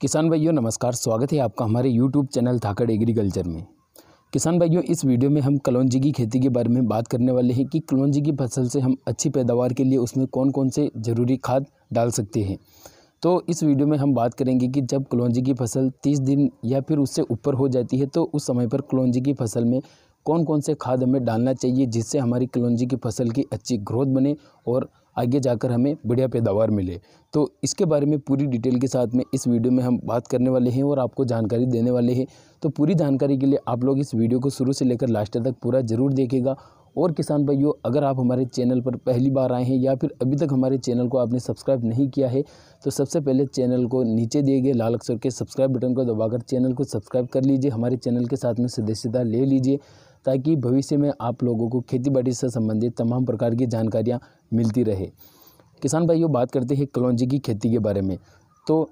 किसान भाइयों नमस्कार स्वागत है आपका हमारे यूट्यूब चैनल धाकड़ एग्रीकल्चर में किसान भाइयों इस वीडियो में हम कलौजी की खेती के बारे में बात करने वाले हैं कि कलौजी की फसल से हम अच्छी पैदावार के लिए उसमें कौन कौन से ज़रूरी खाद डाल सकते हैं तो इस वीडियो में हम बात करेंगे कि जब कलौजी की फसल तीस दिन या फिर उससे ऊपर हो जाती है तो उस समय पर कलौजी की फसल में कौन कौन से खाद हमें डालना चाहिए जिससे हमारी कलौजी की फसल की अच्छी ग्रोथ बने और आगे जाकर हमें बढ़िया पैदावार मिले तो इसके बारे में पूरी डिटेल के साथ में इस वीडियो में हम बात करने वाले हैं और आपको जानकारी देने वाले हैं तो पूरी जानकारी के लिए आप लोग इस वीडियो को शुरू से लेकर लास्ट तक पूरा ज़रूर देखेगा और किसान भाइयों अगर आप हमारे चैनल पर पहली बार आए हैं या फिर अभी तक हमारे चैनल को आपने सब्सक्राइब नहीं किया है तो सबसे पहले चैनल को नीचे दिए गए लाल अक्षर के सब्सक्राइब बटन को दबाकर चैनल को सब्सक्राइब कर लीजिए हमारे चैनल के साथ में सदस्यता ले लीजिए ताकि भविष्य में आप लोगों को खेती बाड़ी से संबंधित तमाम प्रकार की जानकारियाँ मिलती रहे किसान भाइयों बात करते हैं कलौजी की खेती के बारे में तो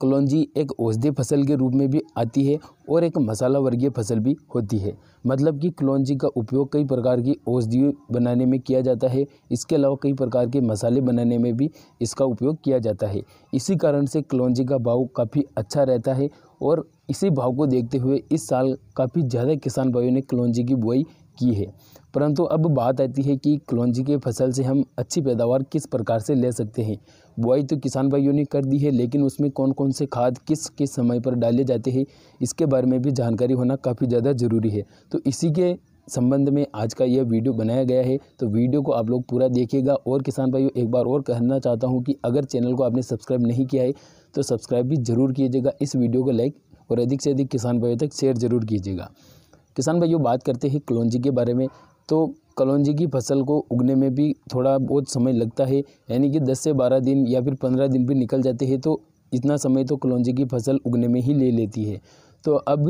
कलौजी एक औषधीय फसल के रूप में भी आती है और एक मसाला वर्गीय फसल भी होती है मतलब कि कलौजी का उपयोग कई प्रकार की औषधियों बनाने में किया जाता है इसके अलावा कई प्रकार के मसाले बनाने में भी इसका उपयोग किया जाता है इसी कारण से कलौजी का भाव काफ़ी अच्छा रहता है और इसी भाव को देखते हुए इस साल काफ़ी ज़्यादा किसान भाइयों ने कलौजी की बुआई की है परंतु अब बात आती है कि कलौजी के फसल से हम अच्छी पैदावार किस प्रकार से ले सकते हैं बुआई तो किसान भाइयों ने कर दी है लेकिन उसमें कौन कौन से खाद किस किस समय पर डाले जाते हैं इसके बारे में भी जानकारी होना काफ़ी ज़्यादा ज़रूरी है तो इसी के संबंध में आज का यह वीडियो बनाया गया है तो वीडियो को आप लोग पूरा देखिएगा और किसान भाइयों एक बार और कहना चाहता हूँ कि अगर चैनल को आपने सब्सक्राइब नहीं किया है तो सब्सक्राइब भी ज़रूर कीजिएगा इस वीडियो को लाइक और अधिक से अधिक किसान भाइयों तक शेयर ज़रूर कीजिएगा किसान भाइयों बात करते हैं कलौंजी के बारे में तो कलौंजी की फसल को उगने में भी थोड़ा बहुत समय लगता है यानी कि 10 से 12 दिन या फिर 15 दिन भी निकल जाते हैं तो इतना समय तो कलौंजी की फसल उगने में ही ले लेती है तो अब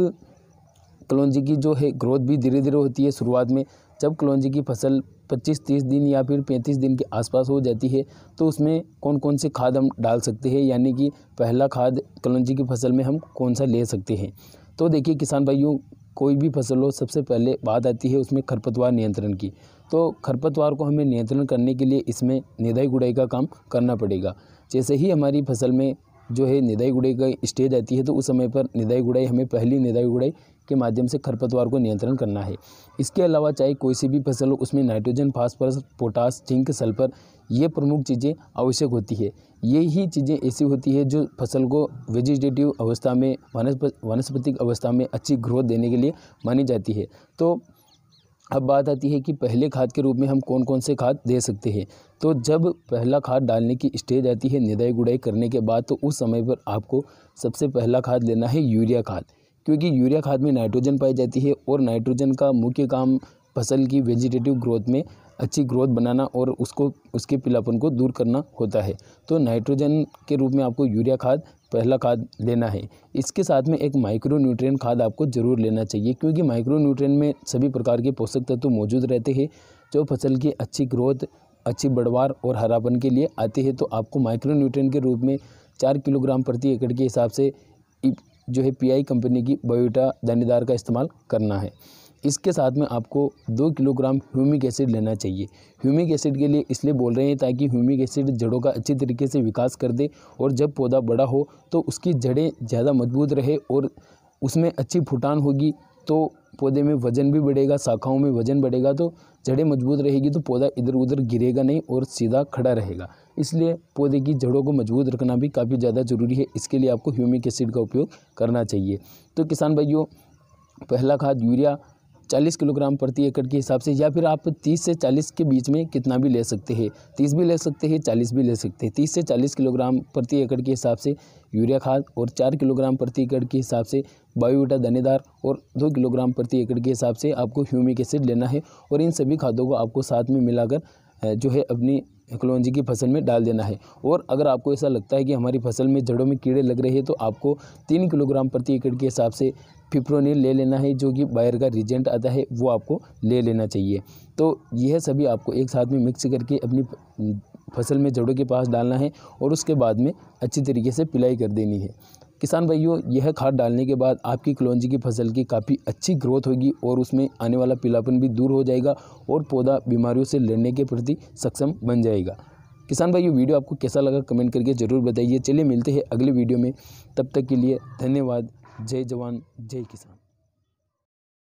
कलौंजी की जो है ग्रोथ भी धीरे धीरे होती है शुरुआत में जब कलौंजी की फसल 25-30 दिन या फिर 35 दिन के आसपास हो जाती है तो उसमें कौन कौन से खाद हम डाल सकते हैं यानी कि पहला खाद कलौंजी की फसल में हम कौन सा ले सकते हैं तो देखिए किसान भाइयों कोई भी फसल हो सबसे पहले बात आती है उसमें खरपतवार नियंत्रण की तो खरपतवार को हमें नियंत्रण करने के लिए इसमें निदाई गुड़ाई का काम करना पड़ेगा जैसे ही हमारी फसल में जो है निदाई गुड़ाई का स्टेज आती है तो उस समय पर निदाई गुड़ाई हमें पहली निदाई गुड़ाई के माध्यम से खरपतवार को नियंत्रण करना है इसके अलावा चाहे कोई सी भी फसल हो उसमें nitrogen phosphorus potash zinc sulphur ये प्रमुख चीज़ें आवश्यक होती है यही चीज़ें ऐसी होती है जो फसल को वेजिटेटिव अवस्था में वनस्पतिक अवस्था में अच्छी ग्रोथ देने के लिए मानी जाती है तो अब बात आती है कि पहले खाद के रूप में हम कौन कौन से खाद दे सकते हैं तो जब पहला खाद डालने की स्टेज आती है निदाई गुड़ाई करने के बाद तो उस समय पर आपको सबसे पहला खाद लेना है यूरिया खाद क्योंकि यूरिया खाद में नाइट्रोजन पाई जाती है और नाइट्रोजन का मुख्य काम फसल की वेजिटेटिव ग्रोथ में अच्छी ग्रोथ बनाना और उसको उसके पीलापन को दूर करना होता है तो नाइट्रोजन के रूप में आपको यूरिया खाद पहला खाद लेना है इसके साथ में एक माइक्रो न्यूट्रिएंट खाद आपको ज़रूर लेना चाहिए क्योंकि माइक्रो न्यूट्रिएंट में सभी प्रकार के पोषक तत्व मौजूद रहते हैं जो फसल की अच्छी ग्रोथ अच्छी बढ़वार और हरापन के लिए आती है तो आपको माइक्रो न्यूट्रिएंट के रूप में चार किलोग्राम प्रति एकड़ के हिसाब से जो है पी कंपनी की बायोटा दानेदार का इस्तेमाल करना है इसके साथ में आपको दो किलोग्राम ह्यूमिक एसिड लेना चाहिए ह्यूमिक एसिड के लिए इसलिए बोल रहे हैं ताकि ह्यूमिक एसिड जड़ों का अच्छी तरीके से विकास कर दे और जब पौधा बड़ा हो तो उसकी जड़ें ज़्यादा मजबूत रहे और उसमें अच्छी फुटान होगी तो पौधे में वजन भी बढ़ेगा शाखाओं में वजन बढ़ेगा तो जड़ें मजबूत रहेगी तो पौधा इधर उधर गिरेगा नहीं और सीधा खड़ा रहेगा इसलिए पौधे की जड़ों को मजबूत रखना भी काफ़ी ज़्यादा ज़रूरी है इसके लिए आपको ह्यूमिक एसिड का उपयोग करना चाहिए तो किसान भाइयों पहला खाद यूरिया 40 किलोग्राम प्रति एकड़ के हिसाब से या फिर आप 30 से 40 के बीच में कितना भी ले सकते हैं 30 भी ले सकते हैं 40 भी ले सकते हैं 30 से 40 किलोग्राम प्रति एकड़ के हिसाब से यूरिया खाद और चार किलोग्राम प्रति एकड़ के हिसाब से बायोटा दानेदार और दो किलोग्राम प्रति एकड़ के हिसाब से आपको ह्यूमिक एसिड लेना है और इन सभी खादों को आपको साथ में मिलाकर जो है अपनी कलौजी की फसल में डाल देना है और अगर आपको ऐसा लगता है कि हमारी फसल में जड़ों में कीड़े लग रहे हैं तो आपको तीन किलोग्राम प्रति एकड़ के हिसाब से फिप्रोनिल ले लेना है जो कि बायर का रिजेंट आता है वो आपको ले लेना चाहिए तो यह सभी आपको एक साथ में मिक्स करके अपनी फसल में जड़ों के पास डालना है और उसके बाद में अच्छी तरीके से पिलाई कर देनी है किसान भाइयों यह खाद डालने के बाद आपकी कलौजी की फसल की काफ़ी अच्छी ग्रोथ होगी और उसमें आने वाला पीलापन भी दूर हो जाएगा और पौधा बीमारियों से लड़ने के प्रति सक्षम बन जाएगा किसान भाई ये वीडियो आपको कैसा लगा कमेंट करके ज़रूर बताइए चलिए मिलते हैं अगले वीडियो में तब तक के लिए धन्यवाद जय जवान जय किसान